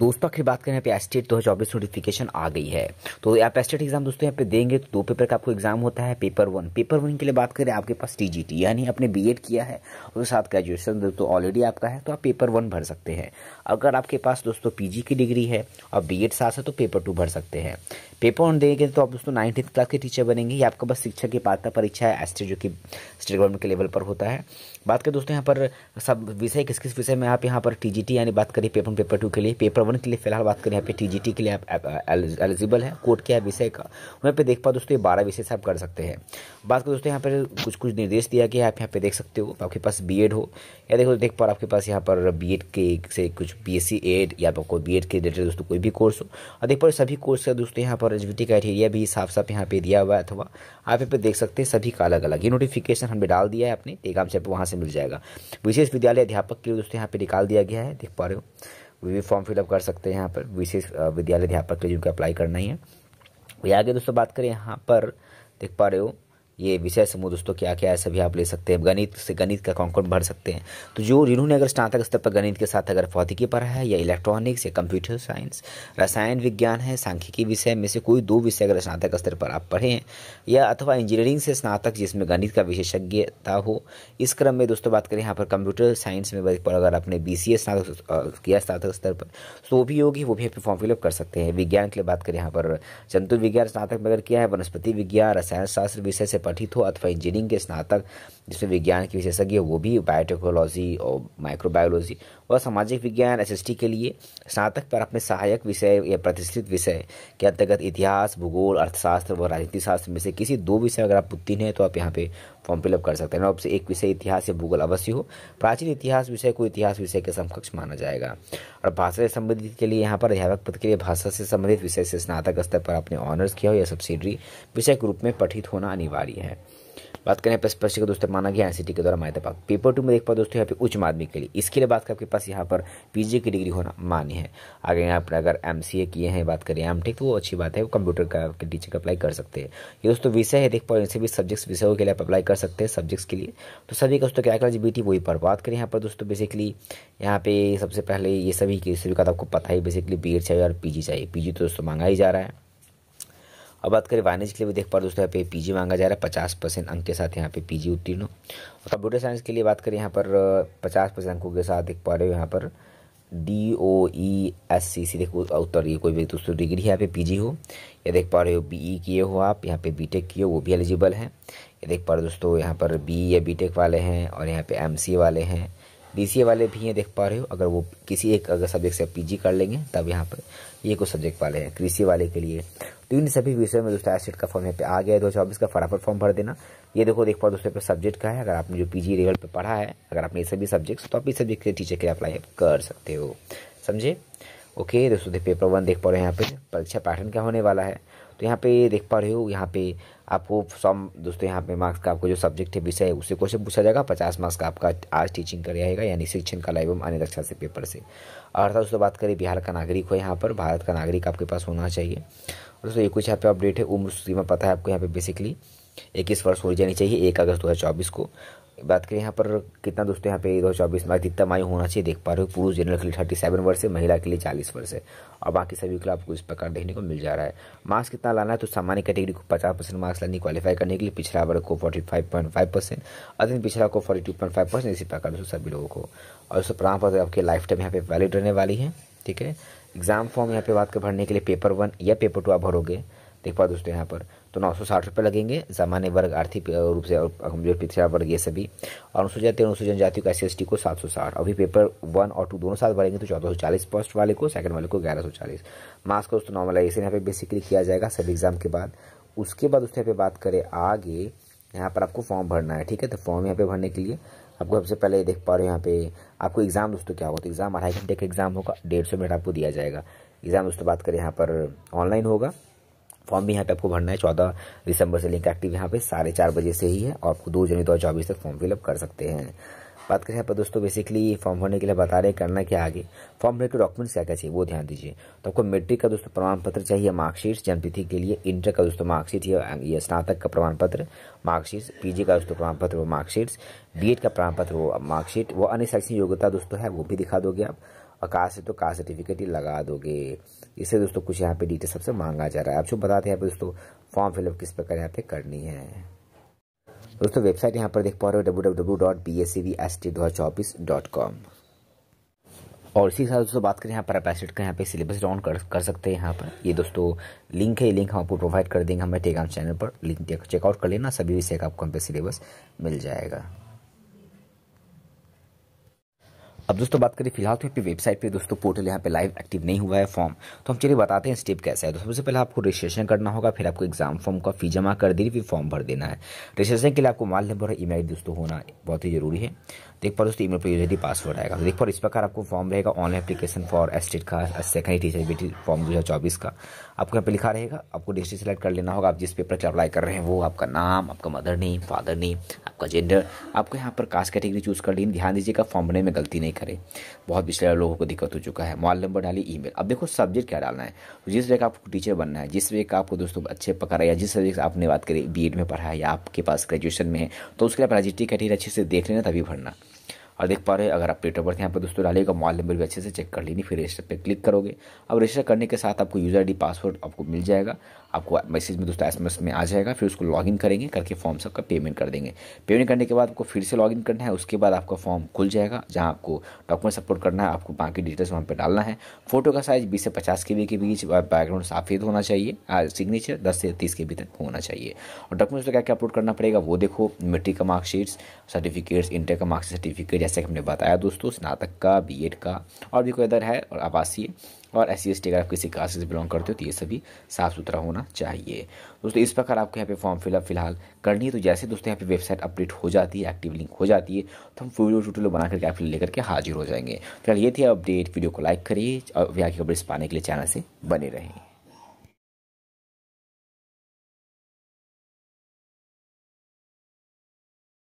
दोस्तों आखिर बात करें यहाँ पे एस्टेट दो हज़ार चौबीस नोटिफिकेशन आ गई है तो आप एस्टेट एग्जाम दोस्तों यहाँ पे देंगे तो दो पेपर का आपको एग्जाम होता है पेपर वन पेपर वन के लिए बात करें आपके पास टीजीटी यानी आपने बीएड किया है उसके साथ ग्रेजुएशन दोस्तों ऑलरेडी आपका है तो आप पेपर वन भर सकते हैं अगर आपके पास दोस्तों पी की डिग्री है और बी साथ है तो पेपर टू भर सकते हैं पेपर ऑन देंगे तो आप दोस्तों नाइन्थ क्लास के टीचर बनेंगे ये आपका बस शिक्षा की पात्रता परीक्षा है एस जो कि स्टेट गवर्नमेंट के लेवल पर होता है बात करें दोस्तों यहाँ पर सब विषय किस किस विषय में आप यहाँ पर टी यानी बात करें पेपर पेपर टू के लिए पेपर वन के लिए फिलहाल बात करें यहाँ पे टी के लिए आप एलिजिबल है कोर्ट क्या विषय का वहाँ पर देख पाओ दोस्तों ये बारह विषय से आप कर सकते हैं बात करें दोस्तों यहाँ पर कुछ कुछ निर्देश दिया गया आप यहाँ पे देख सकते हो आपके पास बी हो या देखो देख पाओ आपके पास यहाँ पर बी के से कुछ बी एस एड या कोई बी के रिलेटेड दोस्तों कोई भी कोर्स हो और देख पाओ सभी कोर्स का दोस्तों यहाँ पर और एलिजिबिलिटी क्राइटेरिया भी साफ साफ यहाँ पे दिया हुआ है अथवा आप यहाँ पे देख सकते हैं सभी का अलग अलग ये नोटिफिकेशन हमने डाल दिया है अपने टेगाम से वहाँ से मिल जाएगा विशेष विद्यालय अध्यापक के लिए दोस्तों यहाँ पे निकाल दिया गया है देख पा रहे हो वो भी फॉर्म फिलअप कर सकते हैं यहाँ पर विशेष विद्यालय अध्यापक के लिए जिनको अप्लाई करना ही है आगे दोस्तों बात करें यहाँ पर देख पा रहे हो ये विषय समूह दोस्तों क्या क्या है सभी आप ले सकते हैं गणित से गणित का कौन भर सकते हैं तो जो जिन्होंने अगर स्नातक स्तर पर गणित के साथ अगर भौतिकी पढ़ा है या इलेक्ट्रॉनिक्स या कंप्यूटर साइंस रसायन विज्ञान है सांख्यिकी विषय में से कोई दो विषय अगर स्नातक स्तर पर आप पढ़े हैं या अथवा इंजीनियरिंग से स्नातक जिसमें गणित का विशेषज्ञता हो इस क्रम में दोस्तों बात करें यहाँ पर कंप्यूटर साइंस में अगर आपने बी सी स्नातक किया स्नातक स्तर पर तो वो भी होगी वो भी आप फॉर्म फिलअप कर सकते हैं विज्ञान के लिए बात करें यहाँ पर जंतु विज्ञान स्नातक में अगर किया है वनस्पति विज्ञान रसायन शास्त्र विषय से पठित हो अथवा इंजीनियरिंग के स्नातक जिसमें विज्ञान के विशेषज्ञ वो भी बायोटेक्नोलॉजी और माइक्रोबायोलॉजी और सामाजिक विज्ञान एस के लिए स्नातक पर अपने सहायक विषय या प्रतिष्ठित विषय के अंतर्गत इतिहास भूगोल अर्थशास्त्र व राजनीति शास्त्र में से किसी दो विषय अगर आप उत्तीर्ण हैं तो आप यहाँ पे फॉर्म फिलअप कर सकते हैं नौ एक विषय इतिहास या भूगोल अवश्य हो प्राचीन इतिहास विषय को इतिहास विषय के समकक्ष माना जाएगा और भाषा से संबंधित के लिए यहाँ पर अध्यापक पद के लिए भाषा से संबंधित विषय से स्नातक स्तर पर आपने ऑनर्स किया हो या सब्सिडरी विषय के रूप में पठित होना अनिवार्य है बात करें स्पष्ट दोस्तों माना गया एनसीटी के द्वारा मान्यता प्राप्त पेपर टू में देख पाओ दोस्तों यहाँ पे उच्च माध्यमिक के लिए इसके लिए बात कर आपके पास यहाँ पर पीजी की डिग्री होना मान्य है आगे यहाँ पर अगर एम किए हैं बात करें एम ठीक तो वो अच्छी बात है वो कंप्यूटर का आपके टीचर का अप्लाई कर सकते हैं ये दोस्तों विषय है देख पाओ इनसे भी सब्जेक्ट्स विषयों के लिए आप अप्लाई कर सकते हैं सब्जेक्ट्स के लिए तो सभी का दोस्तों क्या एलिजिबिलिटी वही पर बात करें यहाँ पर दोस्तों बेसिकली यहाँ पे सबसे पहले ये सभी की सभी का तो आपको पता ही बेसिकली बी चाहिए और पी चाहिए पी तो दोस्तों मांगा ही जा रहा है अब बात करें वाणिज्य के लिए भी देख पा रहे दोस्तों यहाँ पे पीजी मांगा जा रहा है पचास परसेंट अंक के साथ यहाँ पे पीजी उत्तीर्ण और कंप्यूटर साइंस के लिए बात करें यहाँ पर पचास परसेंट अंकों के साथ देख पा रहे हो यहाँ पर D O E S C सी देखो उत्तर ये कोई भी दोस्तों डिग्री यहाँ पे पीजी हो या देख पा रहे हो बी ई e किए हो आप यहाँ पे बीटेक किए हो वो भी एलिजिबल हैं ये देख पा रहे हो दोस्तों यहाँ पर बी e या बी वाले हैं और यहाँ पे एम वाले हैं बीसीए वाले भी हैं देख पा रहे हो अगर वो किसी एक अगर सब्जेक्ट से पीजी कर लेंगे तब यहाँ पर ये कुछ सब्जेक्ट वाले हैं कृषि वाले के लिए तो इन सभी विषयों में दोस्तों एसेट का फॉर्म यहाँ पे आ गया है दो का फटाफट फॉर्म भर देना ये देखो देख पाओ दोस्तों पे सब्जेक्ट का है अगर आपने जो पीजी लेवल पे पढ़ा है अगर आपने ये सभी सब्जेक्ट्स तो आप इस सब्जेक्ट के टीचर के लिए अप्लाई कर सकते हो समझे ओके दोस्तों पेपर वन देख पा रहे हैं यहाँ पे परीक्षा पैटर्न क्या होने वाला है तो यहाँ पे देख पा रहे हो यहाँ पे आपको सम दोस्तों यहाँ पे मार्क्स का आपको जो सब्जेक्ट है विषय है उससे क्वेश्चन पूछा जाएगा पचास मार्क्स का आपका आज टीचिंग का रहेगा यानी शिक्षण कला एवं अन्य रक्षा से पेपर से अर्थात दोस्तों बात करें बिहार का नागरिक हो यहाँ पर भारत का नागरिक आपके पास होना चाहिए दोस्तों ये कुछ यहाँ पे अपडेट है उम्र सीमा पता है आपको यहाँ पे बेसिकली इक्कीस वर्ष हो जानी चाहिए एक अगस्त दो को बात करें यहाँ पर कितना दोस्तों यहाँ पे दो चौबीस में अधिकतम आयु होना चाहिए देख पा रहे हो पुरुष जनरल के लिए थर्टी सेवन वर्ष है महिला के लिए चालीस वर्ष है और बाकी सभी के लिए आपको इस प्रकार देखने को मिल जा रहा है मार्क्स कितना लाना है तो सामान्य कैटेगरी को पचास परसेंट मार्क्स लानी क्वालिफाई करने के लिए पिछड़ा वर्ग को forty five point five percent अदन पिछड़ा को forty two point five percent इसी प्रकार दोस्तों सभी लोगों को और दोस्तों प्रमाण पत्र आपकी लाइफ टाइम यहाँ पे वैलिड रहने वाली है ठीक है एग्जाम फॉर्म यहाँ पे बात कर भरने के लिए पेपर वन या पेपर टू आप भरोगे देख पा दोस्तों यहाँ पर तो नौ सौ साठ रुपये लगेंगे सामान्य वर्ग आर्थिक रूप से कमजोर पिछड़ा वर्ग ये सभी और अनुसूचित तेरह अनुसूचित जनजाति का एस को सात सौ साठ अभी पेपर वन और टू दोनों साथ भरेंगे तो चौदह सौ चालीस फर्स्ट वाले को सेकंड वाले को ग्यारह सौ चालीस मार्क्स का दोस्तों नॉर्मलाइजेशन यहाँ पे बेसिकली किया जाएगा सब एग्जाम के बाद उसके बाद उस पर बात करें आगे यहाँ पर आपको फॉर्म भरना है ठीक है तो फॉर्म यहाँ पे भरने के लिए आपको सबसे पहले देख पा रहे हो यहाँ पे आपको एग्ज़ाम दोस्तों क्या होगा तो एग्ज़ाम अढ़ाई घंटे का एग्ज़ाम होगा डेढ़ सौ मिनट आपको दिया जाएगा एग्ज़ाम दोस्तों बात करें यहाँ पर ऑनलाइन होगा फॉर्म भी यहाँ पे आपको भरना है चौदह दिसंबर से लिंक एक्टिव यहाँ पे साढ़े चार बजे से ही है और आपको दो जनवरी दो हज़ार चौबीस तक फॉर्म फिलअप कर सकते हैं बात करें यहाँ पर दोस्तों बेसिकली फॉर्म भरने के लिए बता रहे हैं करना क्या आगे फॉर्म भरने के डॉक्यूमेंट्स क्या क्या चाहिए वो ध्यान दीजिए तो आपको मेट्रिक का दोस्तों प्रमाण पत्र चाहिए मार्कशीट जन्मतिथि के लिए इंटर का दोस्तों मार्कशीट ये स्नातक का प्रमाण पत्र मार्कशीट पीजी का दोस्तों प्रमाण पत्र वो मार्कशीट्स बी का प्रमाण पत्र वो मार्कशीट वो अन्य शैक्षणिक योग्यता दोस्तों है वो भी दिखा दोगे आप और कास्ट से तो कास्ट सर्टिफिकेट ही लगा दोगे इससे दोस्तों कुछ यहाँ पे डिटेल सबसे मांगा जा रहा है आप जो बताते हैं दोस्तों फॉर्म फिलअप किस प्रकार यहाँ पे करनी है दोस्तों वेबसाइट यहाँ पर देख पा रहे हो डब्ल्यू डब्ल्यू डॉट और इसी के साथ दोस्तों बात करें यहाँ पर आप अपैसेट का यहाँ पे सिलेबस डाउन कर कर सकते हैं यहाँ पर ये दोस्तों लिंक है ये लिंक हम आपको प्रोवाइड कर देंगे हमारे टेलीग्राम चैनल पर लिंक चेकआउट कर लेना सभी विषय का आपको हम पे सिलेबस मिल जाएगा अब दोस्तों बात करें फिलहाल तो यहाँ पे वेबसाइट पे दोस्तों पोर्टल यहाँ पे लाइव एक्टिव नहीं हुआ है फॉर्म तो हम चलिए बताते हैं स्टेप कैसा है तो सबसे पहले आपको रजिस्ट्रेशन करना होगा फिर आपको एग्जाम फॉर्म का फी जमा कर देनी फिर फॉर्म भर देना है रजिस्ट्रेशन के लिए आपको मोबाइल नंबर और ई दोस्तों होना बहुत ही जरूरी है देख पर दोस्तों मेल पर यूज पासवर्ड आएगा तो देख पर इस प्रकार आपको फॉर्म रहेगा ऑनलाइन एप्लीकेशन फॉर एस्टेट का सेकंड टीचर बेटी फॉर्म दो का आपको यहाँ पे लिखा रहेगा आपको डिस्ट्री सेलेक्ट कर लेना होगा आप जिस पेपर के अप्लाई कर रहे हैं वो आपका नाम आपका मदर नेम फादर नेम आपका जेंडर आपको यहाँ पर कास्ट कैटेगरी चूज़ कर लेनी ध्यान दीजिएगा फॉर्म भरने में गलती नहीं करें बहुत पिछले लोगों को दिक्कत हो चुका है मोबाइल नंबर डाली ई अब देखो सब्जेक्ट क्या डालना है जिस वे आपको टीचर बनना है जिस वे का आपको दोस्तों अच्छे पकड़ा या जिस सब्जेक्ट आपने बात करी बी में पढ़ा है या आपके पास ग्रेजुएशन में है तो उसके लिए आप रजिस्ट्री कैटेगरी अच्छे से देख लेना तभी भरना और देख पा रहे हैं अगर आप डेट ऑफ बर्थ यहाँ पर दोस्तों डालेगा मोबाइल नंबर भी अच्छे से चेक कर लेनी फिर रजिस्टर पर क्लिक करोगे अब रजिस्टर करने के साथ आपको यूज़र आई पासवर्ड आपको मिल जाएगा आपको मैसेज में दोस्तों एस में आ जाएगा फिर उसको लॉगिन करेंगे करके फॉर्म सबका पेमेंट कर देंगे पेमेंट करने के बाद आपको फिर से लॉगिन करना है उसके बाद आपका फॉर्म खुल जाएगा जहाँ आपको डॉक्यूमेंट अपलोड करना है आपको बाकी डिटेल्स वहाँ पर डालना है फोटो का साइज बीस से पचास के बी के बीच बैकग्राउंड साफेद होना चाहिए सिग्नेचर दस से तीस के बी तक होना चाहिए और डॉक्यूमेंट्स का क्या क्या अपलोड करना पड़ेगा वो देखो मेट्रिक का मार्कशीट्स सर्टिफिकेट्स इंटर का मार्कशीट सर्टिफिकेट जैसे कि हमने बताया दोस्तों स्नातक का बी का और भी कोई इधर है और आवासीय और एस सी एस टी अगर आप किसी कास्ट से बिलोंग करते हो तो ये सभी साफ़ सुथरा होना चाहिए दोस्तों इस प्रकार आपको यहाँ पे फॉर्म फिलअप फिलहाल करनी है तो जैसे दोस्तों यहाँ पे वेबसाइट अपडेट हो जाती है एक्टिव लिंक हो जाती है तो हम वीडियो टूटो बना करके आप लेकर के हाजिर हो जाएंगे फिलहाल ये थी अपडेट वीडियो को लाइक करिए और यहाँ की अपडेट्स पाने के लिए चैनल से बने रहें